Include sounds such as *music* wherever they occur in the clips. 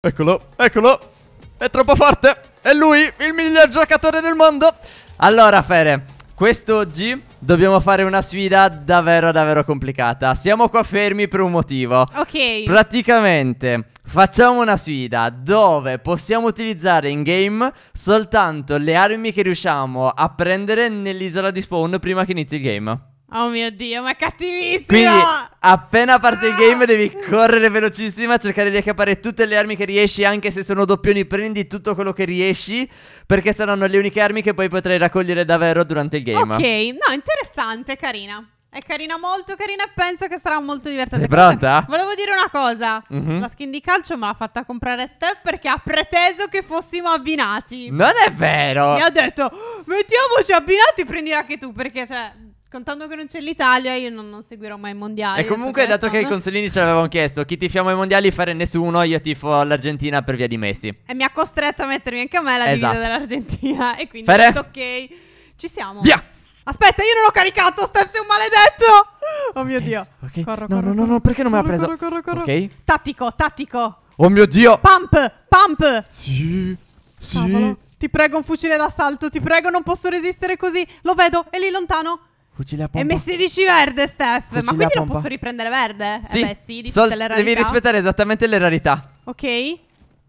Eccolo, eccolo È troppo forte È lui, il miglior giocatore del mondo Allora Fere Quest'oggi dobbiamo fare una sfida davvero davvero complicata Siamo qua fermi per un motivo Ok Praticamente facciamo una sfida dove possiamo utilizzare in game soltanto le armi che riusciamo a prendere nell'isola di spawn prima che inizi il game Oh mio dio, ma è cattivissimo! Quindi, appena parte il game, devi correre velocissima, cercare di accaparare tutte le armi che riesci, anche se sono doppioni, prendi tutto quello che riesci, perché saranno le uniche armi che poi potrai raccogliere davvero durante il game. Ok, no, interessante, carina. È carina, molto carina e penso che sarà molto divertente. Sei pronta? Volevo dire una cosa. Mm -hmm. La skin di calcio me l'ha fatta comprare Steph perché ha preteso che fossimo abbinati. Non è vero! Mi ha detto, oh, mettiamoci abbinati prendi anche tu perché, cioè... Contando che non c'è l'Italia, io non, non, seguirò mai i mondiali. E comunque, dato che i consolini ce l'avevamo chiesto, chi tifiamo ai mondiali fare nessuno, io tifo l'Argentina per via di Messi. E mi ha costretto a mettermi anche a me la esatto. dell'Argentina. E quindi Fere. tutto ok. Ci siamo. Via! Aspetta, io non l'ho caricato, Steph, sei un maledetto! Oh mio okay, eh, Dio. Okay. Corro, no, corro, no, no, no, perché non corro, me l'ha preso? Corro, corro, Ok. Tattico, tattico. Oh mio Dio. Pump, pump. Sì, sì. Cavolo. Ti prego un fucile d'assalto, ti prego, non posso resistere così. Lo vedo, è lì lontano. Fucile a pompa. MS10 verde, Steph. Fucile Ma quindi lo posso riprendere verde? Eh, sì. Eh beh, sì, di Sol- Devi rispettare esattamente le rarità. Ok. E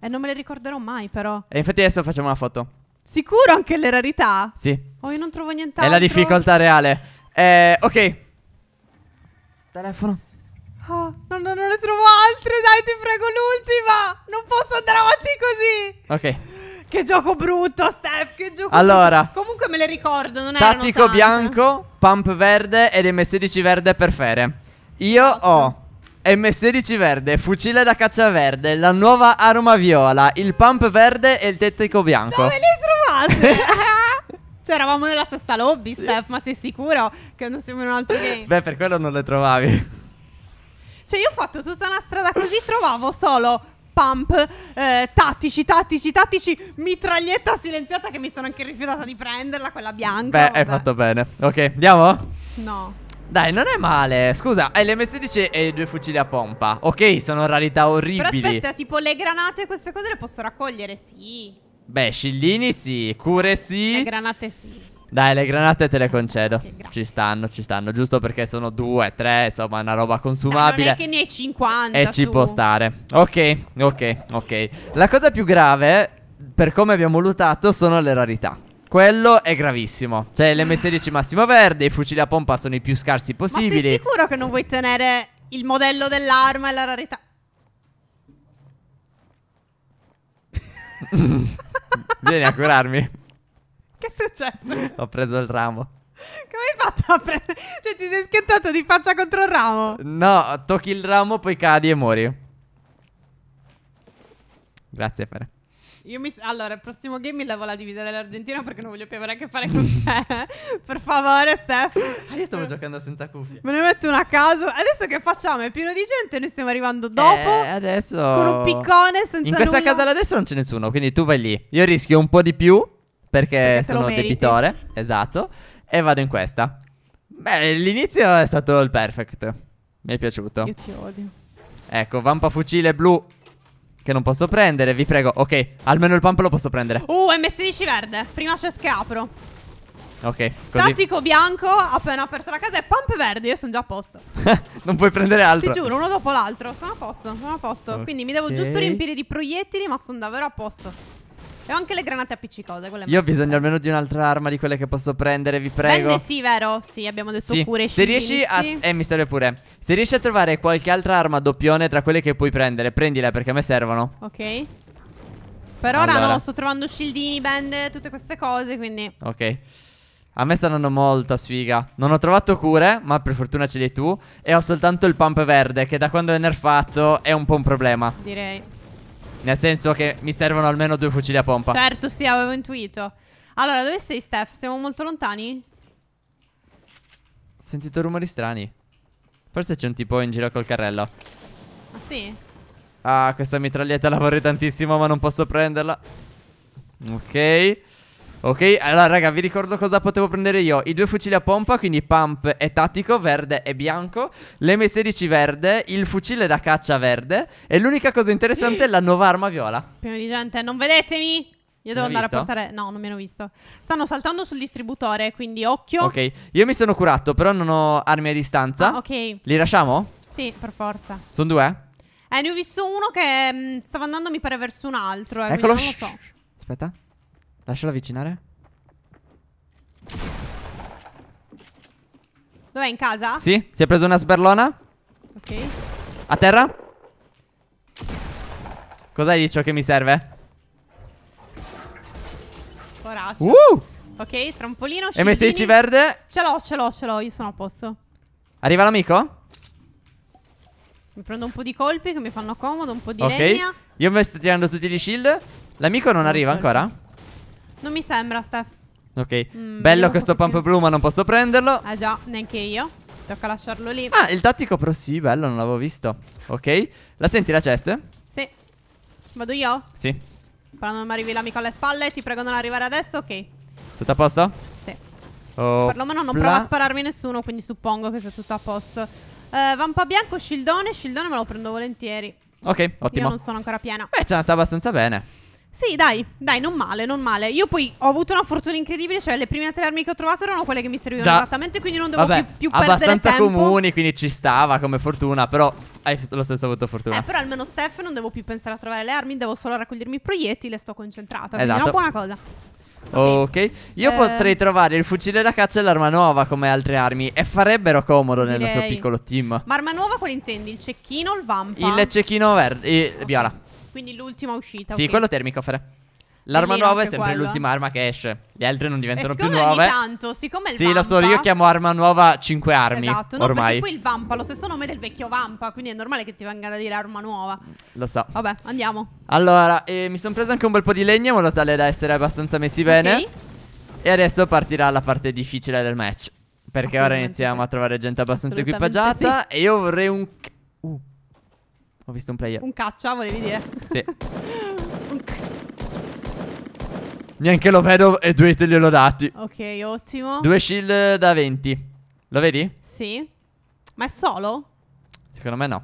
non me le ricorderò mai, però. E infatti adesso facciamo una foto. Sicuro anche le rarità? Sì. Oh, io non trovo nient'altro. È la difficoltà reale. Eh, ok. Telefono. Oh, no, no, non ne trovo altre. Dai, ti prego, l'ultima. Non posso andare avanti così. Ok. Che gioco brutto, Steph. Che gioco allora, brutto. Comunque me le ricordo. Non tattico erano bianco, pump verde ed m 16 verde per fere. Io ho m 16 verde, fucile da caccia verde, la nuova arma viola, il pump verde e il tettico bianco. Dove li trovate? *laughs* Cioè, eravamo nella stessa lobby, Steph, ma sei sicuro che non siamo in un altro game? Beh, per quello non le trovavi. Cioè, io ho fatto tutta una strada così, trovavo solo pump eh, tattici, tattici, tattici, mitraglietta silenziata che mi sono anche rifiutata di prenderla, quella bianca. Beh, vabbè. hai fatto bene. Ok, andiamo? No. Dai, non è male. Scusa, l'M16 e i due fucili a pompa. Ok, sono rarità orribili. Però aspetta, tipo le granate e queste cose le posso raccogliere? Sì. Beh, scillini sì, cure sì. Le granate sì. Dai, le granate te le concedo. Okay, ci stanno, ci stanno. Giusto perché sono due, tre, insomma, una roba consumabile. Dai, non è che ne hai 50. E su. ci può stare. Ok, ok, ok. La cosa più grave, per come abbiamo lootato, sono le rarità. Quello è gravissimo. Cioè, le m 16 *laughs* massimo verde, i fucili a pompa sono i più scarsi possibili. Ma sei sicuro che non vuoi tenere il modello dell'arma e la rarità? *laughs* Vieni a curarmi. *laughs* Che è successo? Ho preso il ramo. Come hai fatto a prendere? Cioè, ti sei schiantato di faccia contro il ramo? No, tocchi il ramo, poi cadi e muori. Grazie, Fere. Io mi... Allora, il prossimo game mi levo la divisa dell'Argentina perché non voglio più avere a che fare con te. *laughs* per favore, Steph. Ah, io stavo giocando senza cuffie. Me ne metto una a caso. Adesso che facciamo? È pieno di gente, noi stiamo arrivando dopo. Eh, adesso... Con un piccone senza In questa nulla. casa adesso non c'è nessuno, quindi tu vai lì. Io rischio un po' di più perché, perché sono debitore, esatto. E vado in questa. Beh, l'inizio è stato il perfect. Mi è piaciuto. Io ti odio. Ecco, vampa fucile blu. Che non posso prendere, vi prego. Ok, almeno il pump lo posso prendere. Uh, M16 verde. Prima chest che apro. Ok, così. Tattico bianco, appena aperto la casa e pump verde. Io sono già a posto. *laughs* non puoi prendere altro. Ti giuro, uno dopo l'altro. Sono a posto, sono a posto. Okay. Quindi mi devo giusto riempire di proiettili, ma sono davvero a posto. E ho anche le granate appiccicose. quelle Io ho bisogno almeno di un'altra arma di quelle che posso prendere, vi prego. Bene, sì, vero? Sì, abbiamo detto sì. pure. Se riesci a. Eh, misterio pure. Se riesci a trovare qualche altra arma doppione tra quelle che puoi prendere, prendile perché a me servono. Ok. Per ora allora. no, sto trovando shieldini, band, tutte queste cose, quindi... Ok. A me sta andando molta sfiga. Non ho trovato cure, ma per fortuna ce li hai tu. E ho soltanto il pump verde, che da quando è nerfato è un po' un problema. Direi. Nel senso che mi servono almeno due fucili a pompa. Certo, sì, avevo intuito. Allora, dove sei, Steph? Siamo molto lontani? Ho sentito rumori strani. Forse c'è un tipo in giro col carrello. Ah, sì? Ah, questa mitraglietta la vorrei tantissimo, ma non posso prenderla. Ok. Ok, allora raga vi ricordo cosa potevo prendere io I due fucili a pompa, quindi pump e tattico, verde e bianco L'M16 verde, il fucile da caccia verde E l'unica cosa interessante è la nuova arma viola Pieno di gente, non vedetemi! Io devo andare visto? a portare... No, non mi hanno visto Stanno saltando sul distributore, quindi occhio Ok, io mi sono curato, però non ho armi a distanza ah, ok Li lasciamo? Sì, per forza Sono due? Eh, ne ho visto uno che mh, mm, stava andando mi pare verso un altro eh, Eccolo, so. aspetta Lascialo avvicinare. Dov'è in casa? Sì, si è preso una sberlona. Ok. A terra? Cos'hai ciò che mi serve? Coraggio. Uh! Ok, trampolino, scendini. MSC verde. Ce l'ho, ce l'ho, ce l'ho, io sono a posto. Arriva l'amico? Mi prendo un po' di colpi che mi fanno comodo, un po' di okay. legna. Io mi sto tirando tutti gli shield. L'amico non arriva ancora? Non mi sembra, Steph. Ok. Mm, Bello questo pump blu, ma non posso prenderlo. Ah già, neanche io. Tocca lasciarlo lì. Ah, il tattico però sì, bello, non l'avevo visto. Ok. La senti la cesta? Sì. Vado io? Sì. Però non mi arrivi l'amico alle spalle, ti prego non arrivare adesso, ok. Tutto a posto? Sì. Oh, Perlomeno non prova a spararmi nessuno, quindi suppongo che sia tutto a posto. Eh, vampa bianco, shieldone, shieldone me lo prendo volentieri. Ok, ottimo. Io non sono ancora piena. Beh, ci è andata abbastanza bene. Sì, dai, dai, non male, non male. Io poi ho avuto una fortuna incredibile, cioè le prime tre armi che ho trovato erano quelle che mi servivano Già. esattamente, quindi non dovevo Vabbè, più, più abbastanza tempo. comuni, quindi ci stava come fortuna, però hai lo stesso avuto fortuna. Eh, però almeno Steph non devo più pensare a trovare le armi, devo solo raccogliermi i proiettili e sto concentrata, quindi esatto. è una buona cosa. Ok, io eh... potrei trovare il fucile da caccia e l'arma nuova come altre armi e farebbero comodo nel nostro piccolo team. Ma arma nuova quale intendi? Il cecchino o il vampa? Il cecchino verde, okay. viola. Quindi l'ultima uscita. Sì, okay. quello termicofere. L'arma nuova è sempre quello. l'ultima arma che esce. Le altre non diventano eh, più nuove. Ogni tanto, siccome il Sì, Vampa... lo so, io chiamo arma nuova 5 armi. Esatto, no, ormai. qui il Vampa lo stesso nome del vecchio Vampa, quindi è normale che ti venga da dire arma nuova. Lo so. Vabbè, andiamo. Allora, eh, mi sono preso anche un bel po' di legno in modo tale da essere abbastanza messi okay. bene. E adesso partirà la parte difficile del match. Perché ora iniziamo sì. a trovare gente abbastanza equipaggiata. Sì. E io vorrei un ho visto un player. Un caccia, volevi dire? Sì. *laughs* Neanche lo vedo e due te glielo dati. Ok, ottimo. Due shield da 20. Lo vedi? Sì. Ma è solo? Secondo me no.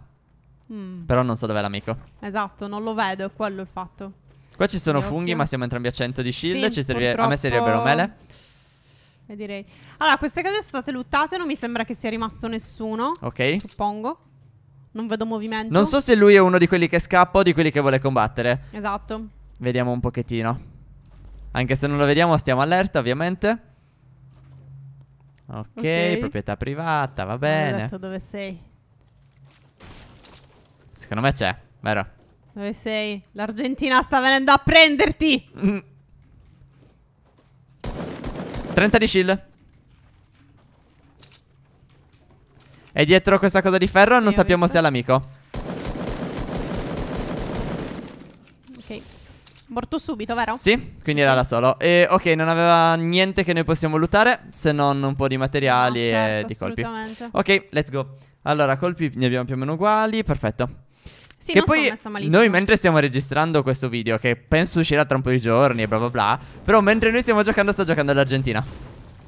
Mm. Però non so dov'è l'amico. Esatto, non lo vedo, è quello il fatto. Qua ci sono funghi, occhio. ma siamo entrambi a 100 di shield. Sì, serve... purtroppo... A me servirebbero mele. E direi. Allora, queste case sono state luttate, non mi sembra che sia rimasto nessuno. Ok. Suppongo. Non vedo movimento. Non so se lui è uno di quelli che scappa o di quelli che vuole combattere. Esatto. Vediamo un pochettino. Anche se non lo vediamo, stiamo allerta, ovviamente. Ok, proprietà privata, va bene. Detto dove sei? Secondo me c'è, vero? Dove sei? L'Argentina sta venendo a prenderti! Mm. 30 di shield. E dietro questa cosa di ferro, non sappiamo visto. se è l'amico. Ok. Morto subito, vero? Sì, quindi era da solo. E ok, non aveva niente che noi possiamo lootare, se non un po' di materiali no, certo, e di colpi. Ok, let's go. Allora, colpi ne abbiamo più o meno uguali, perfetto. Sì, che poi noi mentre stiamo registrando questo video, che penso uscirà tra un po' di giorni e bla bla bla, però mentre noi stiamo giocando sto giocando all'Argentina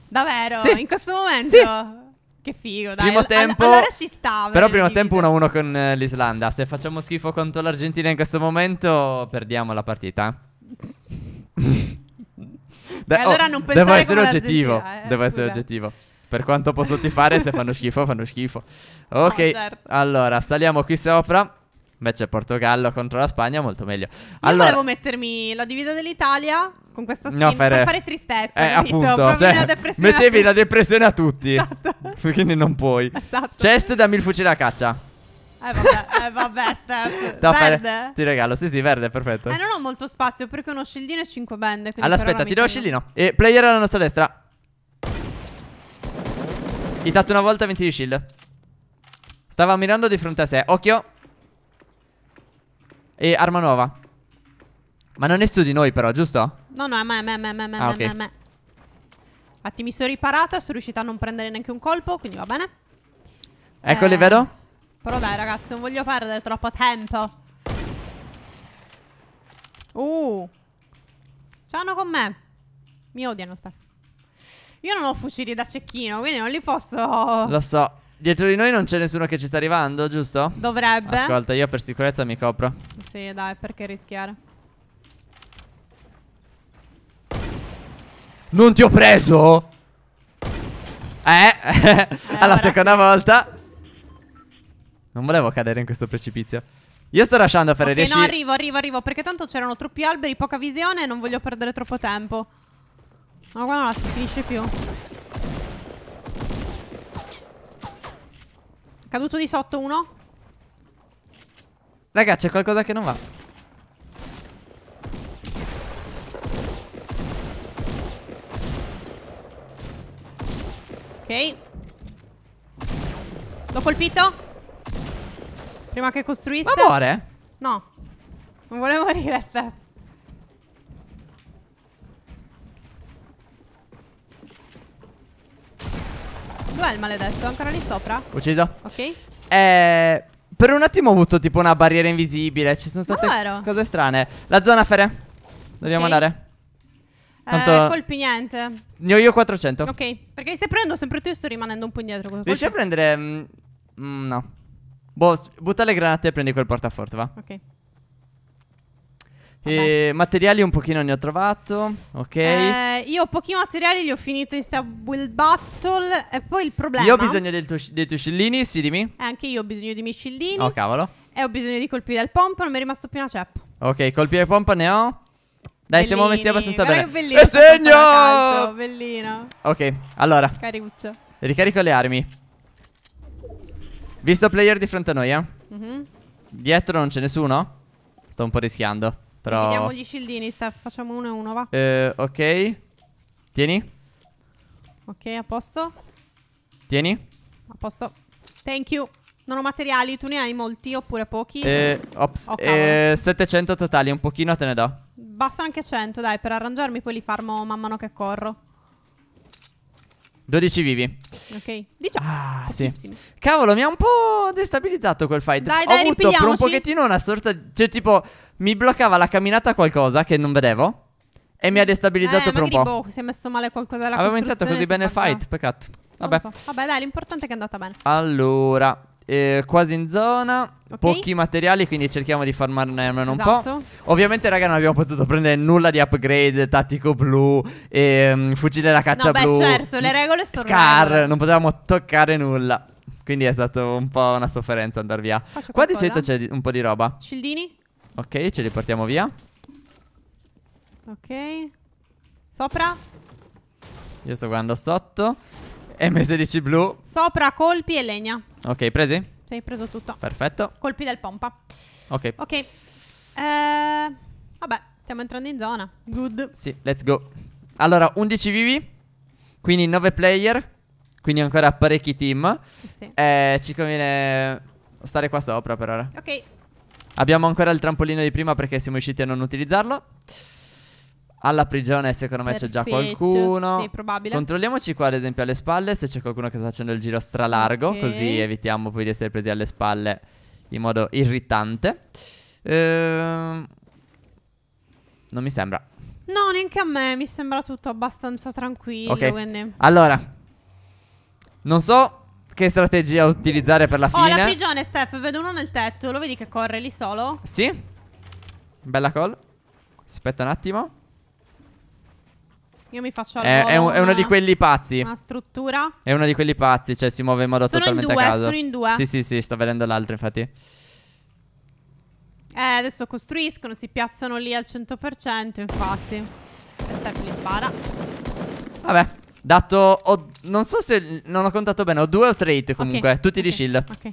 Davvero? Sì. In questo momento? Sì. Che figo, dai. Primo tempo, all- allora ci stava. Però primo tempo 1-1 con eh, l'Islanda. Se facciamo schifo contro l'Argentina in questo momento, perdiamo la partita. Beh, oh, allora oh, non pensare Devo essere oggettivo. Eh, devo essere oggettivo. Per quanto posso tifare, se fanno schifo, fanno schifo. *laughs* Ok, no, certo. allora saliamo qui sopra. Invece Portogallo contro la Spagna molto meglio. Allora, Io volevo mettermi la divisa dell'Italia con questa squadra no, per fare tristezza, eh, appunto, cioè, mettevi la depressione a tutti. Esatto. *laughs* Quindi non puoi. Esatto. Chest dammi il fucile a caccia. Eh vabbè, eh vabbè, *laughs* Steph. No, verde? Ti regalo, sì sì, verde, perfetto. Eh, non ho molto spazio perché uno scildino e 5 band. Allora aspetta, ti do lo scildino. E player alla nostra destra. Hitato una volta 20 di shield. Stava mirando di fronte a sé. Occhio. E arma nuova. Ma non è su di noi però, giusto? No, no, è me, me, me, me, me, ah, me, okay. me, me. Infatti mi sono riparata, sono riuscita a non prendere neanche un colpo, quindi va bene. Eccoli, eh, vero? Però dai ragazzi, non voglio perdere troppo tempo. Uh. C'hanno con me. Mi odiano sta. Io non ho fucili da cecchino, quindi non li posso... Lo so. Dietro di noi non c'è nessuno che ci sta arrivando, giusto? Dovrebbe. Ascolta, io per sicurezza mi copro. Sì, dai, perché rischiare? Non ti ho preso? Eh, *laughs* eh alla seconda sì. volta. Non volevo cadere in questo precipizio. Io sto lasciando per okay, riesci... no, arrivo, arrivo, arrivo, perché tanto c'erano troppi alberi, poca visione e non voglio perdere troppo tempo. Ma no, qua non la si finisce più. Caduto di sotto uno. Raga, c'è qualcosa che non va. Ok. L'ho colpito? Prima che costruisse. Ma muore? No. Non volevo morire, Steph. Dov'è il maledetto? Ancora lì sopra? Ucciso. Ok. Eh, per un attimo ho avuto tipo una barriera invisibile. Ci sono state Davvero? Ah, cose strane. La zona Fere. Dobbiamo okay. andare. Eh, Tanto... Eh, colpi niente. Ne ho io 400. Ok. Perché li stai prendendo sempre tu e sto rimanendo un po' indietro. Riesci a prendere... Mm, mm, no. Boh, butta le granate e prendi quel portaforte, va. Ok. E materiali un pochino ne ho trovato, ok? Eh, io ho pochi materiali li ho finiti in sta build battle e poi il problema... Io ho bisogno tuo, dei tuoi scillini, sì dimmi. Eh, anche io ho bisogno dei miei scillini. Oh cavolo. E ho bisogno di colpire del pompa, non mi è rimasto più una ceppa. Ok, colpire del pompa ne ho. Dai, bellini. siamo messi abbastanza bene. e segno! Calcio, bellino. Ok, allora. Caricuccio. Ricarico le armi. Visto player di fronte a noi, eh? Mm -hmm. Dietro non c'è nessuno? Sto un po' rischiando. Però... Vediamo gli scildini, Steph. Facciamo uno e uno, va. Eh, ok. Tieni. Ok, a posto. Tieni. A posto. Thank you. Non ho materiali, tu ne hai molti oppure pochi? Eh, ops, oh, eh, 700 totali, un pochino te ne do. Basta anche 100, dai, per arrangiarmi poi li farmo man mano che corro. 12 vivi. Ok, 18. Ah, sì. Cavolo, mi ha un po' destabilizzato quel fight. Dai, Ho avuto per un pochettino una sorta. Cioè, tipo, mi bloccava la camminata qualcosa che non vedevo. E mi ha eh, destabilizzato eh, per un po'. Boh, si è messo male qualcosa dalla Avevo iniziato così bene il fight, peccato. Vabbè. So. Vabbè, dai, l'importante è che è andata bene. Allora, eh, quasi in zona, okay. pochi materiali, quindi cerchiamo di farmarne un esatto. po'. Ovviamente, raga, non abbiamo potuto prendere nulla di upgrade, tattico blu, ehm, fucile da caccia no, blu. Beh, certo, le regole sono Scar, regole. non potevamo toccare nulla. Quindi è stato un po' una sofferenza andare via. Faccio Qua qualcosa. di solito c'è un po' di roba. Scildini. Ok, ce li portiamo via. Ok. Sopra. Io sto guardando sotto. M16 blu. Sopra colpi e legna. Ok, presi? Sì, preso tutto. Perfetto. Colpi del pompa. Ok. Ok. Eh, vabbè, stiamo entrando in zona. Good. Sì, let's go. Allora, 11 vivi. Quindi 9 player. Quindi ancora parecchi team. Sì. Eh, ci conviene stare qua sopra per ora. Ok. Abbiamo ancora il trampolino di prima perché siamo riusciti a non utilizzarlo. Alla prigione secondo me Perfetto. c'è già qualcuno. Sì, probabile. Controlliamoci qua ad esempio alle spalle se c'è qualcuno che sta facendo il giro stralargo, okay. così evitiamo poi di essere presi alle spalle in modo irritante. Ehm... Non mi sembra. No, neanche a me, mi sembra tutto abbastanza tranquillo. Okay. Quindi. Allora, non so che strategia utilizzare per la fine. Oh, la prigione, Steph, vedo uno nel tetto, lo vedi che corre lì solo? Sì. Bella call. Aspetta un attimo. Io mi faccio è, è, un, è, uno di quelli pazzi. Una struttura. È uno di quelli pazzi, cioè si muove in modo sono totalmente in due, a caso. Sono in due. Sì, sì, sì, sto vedendo l'altro, infatti. Eh, adesso costruiscono, si piazzano lì al 100%, infatti. E Steph li spara. Vabbè, dato... Ho, non so se... Non ho contato bene, ho due o tre hit comunque, okay. tutti okay. di shield. Ok.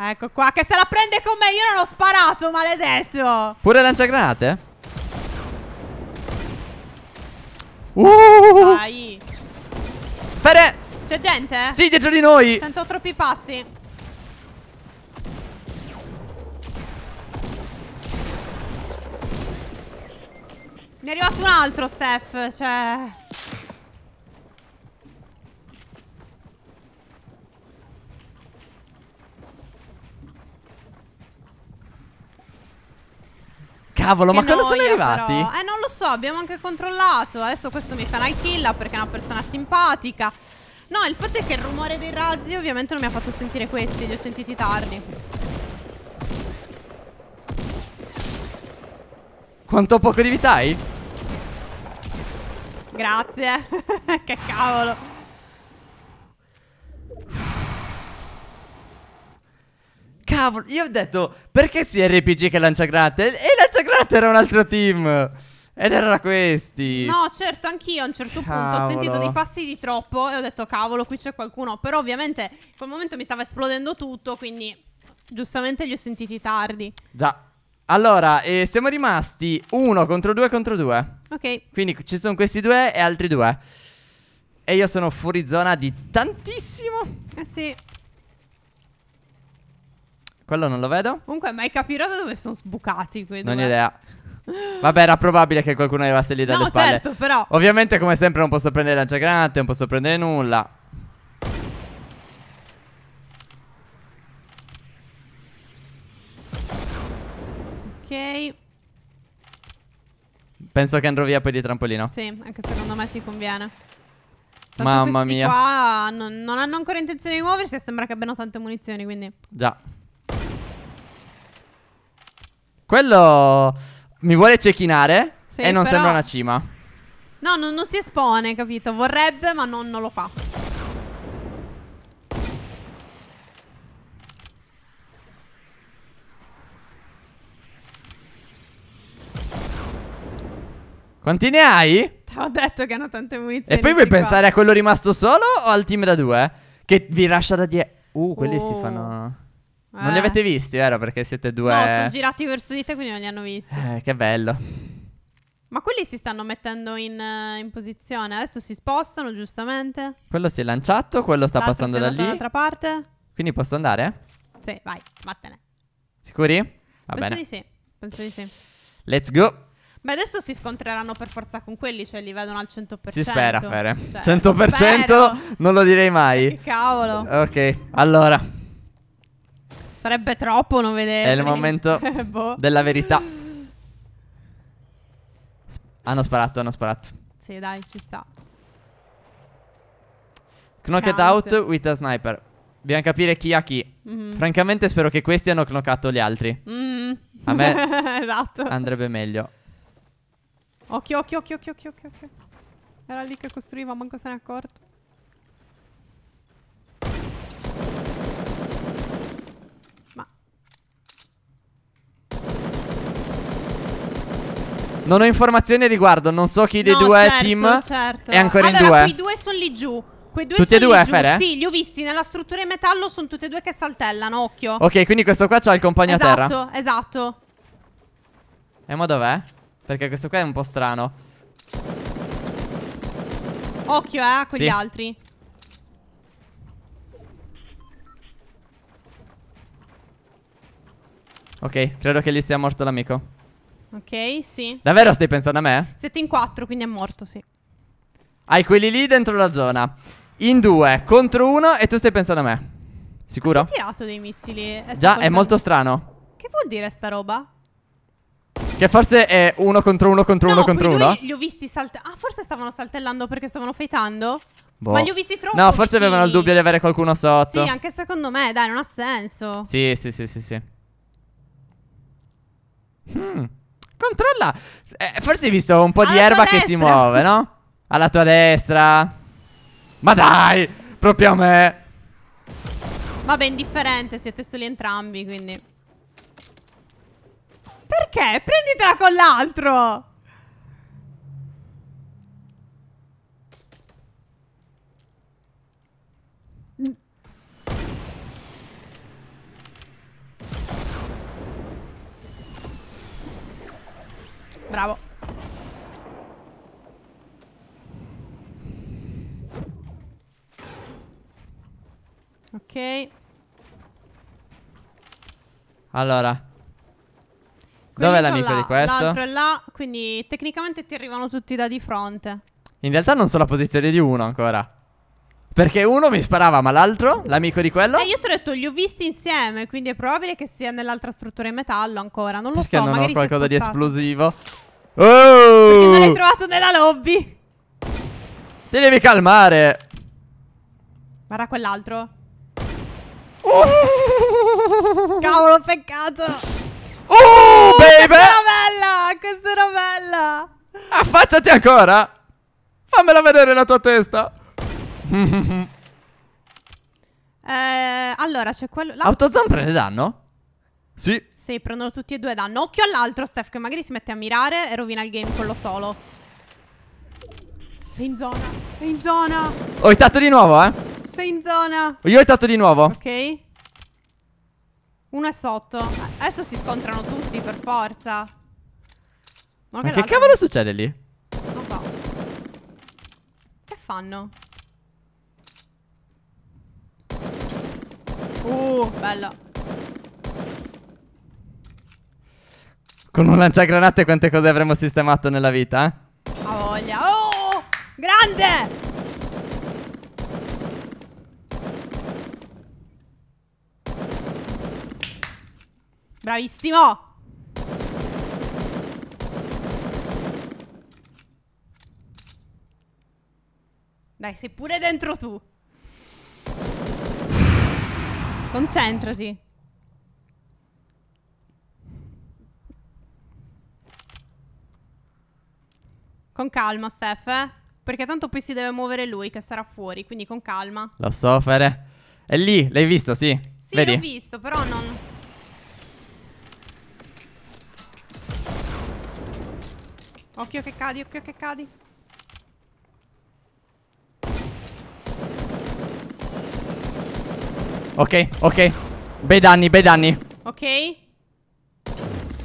Ecco qua, che se la prende con me, io non ho sparato, maledetto! Pure lancia granate? Uh! Vai. Fede! C'è gente? Sì, dietro di noi. Sento troppi passi. Ne è arrivato un altro, Steph. Cioè... Cavolo, ma quando sono arrivati? Però. Eh, non lo so, abbiamo anche controllato. Adesso questo mi fa una kill perché è una persona simpatica. No, il fatto è che il rumore dei razzi ovviamente non mi ha fatto sentire questi, li ho sentiti tardi. Quanto poco di vita hai? Grazie. *laughs* che cavolo. Cavolo, io ho detto perché si RPG che lancia granate? E Minecraft era un altro team. Ed era questi. No, certo, anch'io a un certo cavolo. punto ho sentito dei passi di troppo e ho detto cavolo, qui c'è qualcuno. Però ovviamente in quel momento mi stava esplodendo tutto, quindi giustamente li ho sentiti tardi. Già. Allora, eh, siamo rimasti uno contro due contro due. Ok. Quindi ci sono questi due e altri due. E io sono fuori zona di tantissimo. Eh sì. Quello non lo vedo. Comunque, mai capirò da dove sono sbucati quei Non ho idea. Vabbè, era probabile che qualcuno arrivasse lì dalle no, spalle. certo, però. Ovviamente, come sempre, non posso prendere lanciagranate, non posso prendere nulla. Ok. Penso che andrò via poi di trampolino. Sì, anche secondo me ti conviene. Tanto Mamma mia. qua non, non hanno ancora intenzione di muoversi e sembra che abbiano tante munizioni, quindi... Già. Quello mi vuole cecchinare sì, e non però... sembra una cima. No, non, non, si espone, capito? Vorrebbe, ma non, non lo fa. Quanti ne hai? Ho detto che hanno tante munizioni. E poi vuoi qua. pensare a quello rimasto solo o al team da due? Eh? Che vi lascia da dietro. Uh, quelli oh. si fanno. Non li eh. avete visti, vero? Perché siete due. No, sono girati verso di te, quindi non li hanno visti. Eh, che bello. Ma quelli si stanno mettendo in, eh, in, posizione. Adesso si spostano, giustamente. Quello si è lanciato, quello sta passando da lì. dall'altra parte. Quindi posso andare? Sì, vai, vattene. Sicuri? Va Penso bene. di sì. Penso di sì. Let's go. Beh, adesso si scontreranno per forza con quelli, cioè li vedono al 100%. Si spera, Fere. Cioè, 100% non lo direi mai. Che cavolo. Ok, allora. Sarebbe troppo non vedere. È il momento *laughs* boh. della verità. Ah, hanno sparato, hanno sparato. Sì, dai, ci sta. Knocked out with a sniper. Dobbiamo capire chi ha chi. Mm -hmm. Francamente spero che questi hanno knockato gli altri. Mm A me *laughs* esatto. andrebbe meglio. Occhio, occhio, occhio, occhio, occhio, occhio. Era lì che costruiva, manco se ne è accorto. Non ho informazioni a riguardo, non so chi dei no, due certo, team certo. è ancora allora, in due. Allora, due sono lì giù. Quei due tutti e due, Fere? Sì, li ho visti nella struttura in metallo, sono tutti e due che saltellano, occhio. Ok, quindi questo qua c'ha il compagno esatto, a terra. Esatto, esatto. E ma dov'è? Perché questo qua è un po' strano. Occhio, eh, a quegli sì. altri. Ok, credo che lì sia morto l'amico. Ok, sì. Davvero stai pensando a me? Siete in quattro, quindi è morto, sì. Hai quelli lì dentro la zona. In due, contro uno e tu stai pensando a me. Sicuro? Ho tirato dei missili. È eh, Già, è molto strano. Che vuol dire sta roba? Che forse è uno contro uno contro no, uno contro uno. Li ho visti saltare. Ah, forse stavano saltellando perché stavano fightando. Boh. Ma li ho visti troppo. No, forse vicini. avevano il dubbio di avere qualcuno sotto. Sì, anche secondo me, dai, non ha senso. Sì, sì, sì, sì, sì. Hmm. Controlla. Eh, forse hai visto un po' di Alla erba che si muove, no? Alla tua destra. Ma dai, proprio a me. Vabbè, indifferente, siete soli entrambi, quindi. Perché? Prenditela con l'altro. Bravo. Ok. Allora. Dov'è l'amico di questo? L'altro è là, quindi tecnicamente ti arrivano tutti da di fronte. In realtà non sono la posizione di uno ancora. Perché uno mi sparava, ma l'altro, l'amico di quello? Eh, io ti ho detto, li ho visti insieme, quindi è probabile che sia nell'altra struttura in metallo ancora. Non lo Perché so, non magari ho qualcosa di esplosivo. Oh! Perché me l'hai trovato nella lobby. Ti devi calmare. Guarda quell'altro. Uh! Cavolo, peccato. Uh, uh baby! Questa era bella, questa era bella. Affacciati ancora. Fammela vedere la tua testa. *laughs* eh, allora, c'è quello... La... Autozone prende danno? Sì. Sì, prendono tutti e due danno. Occhio all'altro, Steph, che magari si mette a mirare e rovina il game quello solo. Sei in zona, sei in zona. Ho oh, hittato di nuovo, eh. Sei in zona. Io ho hittato di nuovo. Ok. Uno è sotto. Adesso si scontrano tutti, per forza. Ma, Ma che, che cavolo succede lì? Non so. Che fanno? Uh, bella. Con un lanciagranate quante cose avremmo sistemato nella vita? Eh? A voglia. Oh! Grande! Bravissimo! Dai, sei pure dentro tu. Concentrati. Con calma, Steph, eh? Perché tanto poi si deve muovere lui che sarà fuori, quindi con calma. Lo so, Fere. È lì, l'hai visto, sì? Sì, Vedi? l'ho visto, però non... Occhio che cadi, occhio che cadi. Ok, ok. Bei danni, bei danni. Ok. Yes!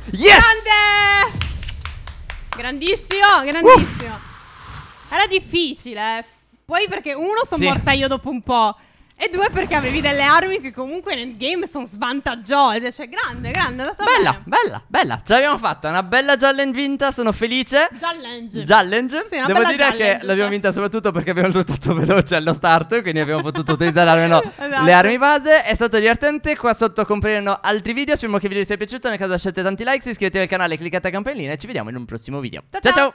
Grande! Grandissimo, grandissimo. Uh! Era difficile, eh. Poi perché uno sono sì. morta io dopo un po'. E due perché avevi delle armi che comunque nel game sono svantaggiose. Cioè, grande, grande, è andata bella, bene. Bella, bella, Ce l'abbiamo fatta, una bella challenge vinta, sono felice. Challenge. Challenge. Sì, Devo dire challenge, che l'abbiamo vinta soprattutto perché abbiamo lottato *laughs* veloce allo start, quindi abbiamo potuto utilizzare almeno *laughs* esatto. le armi base. È stato divertente, qua sotto compariranno altri video. Speriamo che il video vi sia piaciuto, nel caso lasciate tanti like, iscrivetevi al canale, cliccate la campanellina e ci vediamo in un prossimo video. ciao. ciao. ciao.